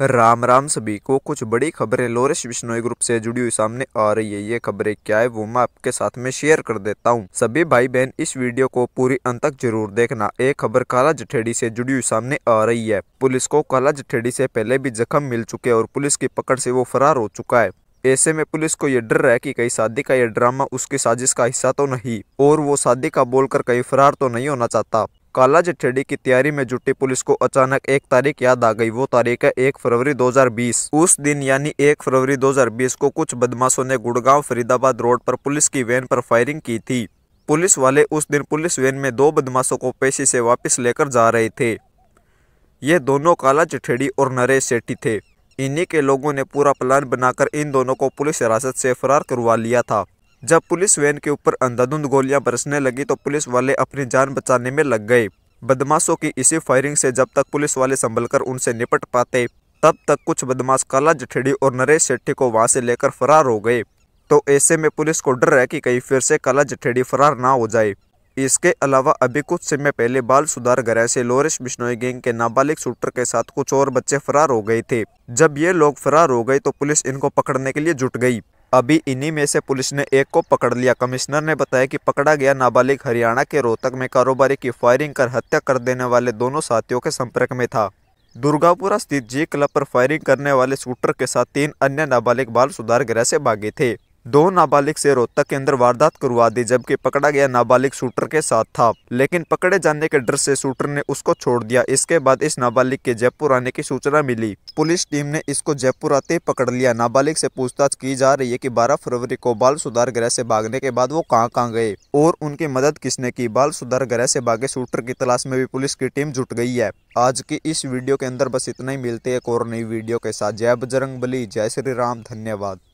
राम राम सभी को कुछ बड़ी खबरें लोरेश बिश्नोई ग्रुप से जुड़ी हुई सामने आ रही है ये खबरें क्या है वो मैं आपके साथ में शेयर कर देता हूँ सभी भाई बहन इस वीडियो को पूरी अंत तक जरूर देखना एक खबर काला जठेड़ी से जुड़ी हुई सामने आ रही है पुलिस को काला जठेड़ी से पहले भी जख्म मिल चुके और पुलिस की पकड़ से वो फरार हो चुका है ऐसे में पुलिस को यह डर है कि कहीं शादी का यह ड्रामा उसकी साजिश का हिस्सा तो नहीं और वो शादी का बोलकर कहीं फरार तो नहीं होना चाहता काला जठेड़ी की तैयारी में जुटी पुलिस को अचानक एक तारीख याद आ गई वो तारीख है एक फरवरी 2020 उस दिन यानी एक फरवरी 2020 को कुछ बदमाशों ने गुड़गांव फरीदाबाद रोड पर पुलिस की वैन पर फायरिंग की थी पुलिस वाले उस दिन पुलिस वैन में दो बदमाशों को पेशे से वापस लेकर जा रहे थे ये दोनों काला जठेड़ी और नरेश सेठी थे इन्हीं के लोगों ने पूरा प्लान बनाकर इन दोनों को पुलिस हिरासत से फरार करवा लिया था जब पुलिस वैन के ऊपर अंधाधुंध गोलियां बरसने लगी तो पुलिस वाले अपनी जान बचाने में लग गए बदमाशों की इसी फायरिंग से जब तक पुलिस वाले संभल कर उनसे निपट पाते तब तक कुछ बदमाश काला जठेड़ी और नरेश सेठी को वहां से लेकर फरार हो गए तो ऐसे में पुलिस को डर है कि कहीं फिर से काला जठेड़ी फरार ना हो जाए इसके अलावा अभी कुछ समय पहले बाल सुधार गृह से लोरेश बिश्नोई गैंग के नाबालिग शूटर के साथ कुछ और बच्चे फरार हो गए थे जब ये लोग फरार हो गए तो पुलिस इनको पकड़ने के लिए जुट गई अभी इन्हीं में से पुलिस ने एक को पकड़ लिया कमिश्नर ने बताया कि पकड़ा गया नाबालिग हरियाणा के रोहतक में कारोबारी की फायरिंग कर हत्या कर देने वाले दोनों साथियों के संपर्क में था दुर्गापुरा स्थित जी क्लब पर फायरिंग करने वाले शूटर के साथ तीन अन्य नाबालिग बाल सुधार गृह से भागे थे दो नाबालिग से रोहतक के अंदर वारदात करवा दी जबकि पकड़ा गया नाबालिग शूटर के साथ था लेकिन पकड़े जाने के डर से शूटर ने उसको छोड़ दिया इसके बाद इस नाबालिग के जयपुर आने की सूचना मिली पुलिस टीम ने इसको जयपुर आते ही पकड़ लिया नाबालिग से पूछताछ की जा रही है कि 12 फरवरी को बाल सुधार ग्रह से भागने के बाद वो कहाँ कहाँ गए और उनकी मदद किसने की बाल सुधार ग्रह से भागे शूटर की तलाश में भी पुलिस की टीम जुट गई है आज की इस वीडियो के अंदर बस इतना ही मिलते एक और नई वीडियो के साथ जय बजरंग बली जय श्री राम धन्यवाद